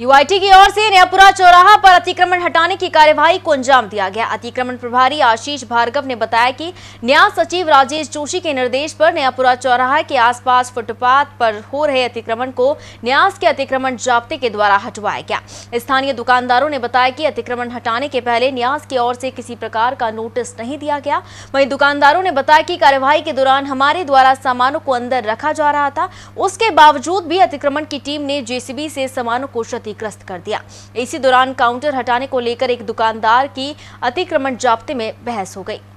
UIT की ओर से नयापुरा चौराहा पर अतिक्रमण हटाने की कार्यवाही को अंजाम दिया गया अतिक्रमण प्रभारी आशीष भार्गव ने बताया कि न्यास सचिव राजेश जोशी के निर्देश पर नयापुरा चौराहा के आसपास फुटपाथ पर हो रहे अतिक्रमण को न्यास के अतिक्रमण जाप्ते के द्वारा हटवाया गया स्थानीय दुकानदारों ने बताया की अतिक्रमण हटाने के पहले न्यास की ओर से किसी प्रकार का नोटिस नहीं दिया गया वही दुकानदारों ने बताया की कार्यवाही के दौरान हमारे द्वारा सामानों को अंदर रखा जा रहा था उसके बावजूद भी अतिक्रमण की टीम ने जेसीबी से सामानों को क्षतिग्रस्त कर दिया इसी दौरान काउंटर हटाने को लेकर एक दुकानदार की अतिक्रमण जाब्ते में बहस हो गई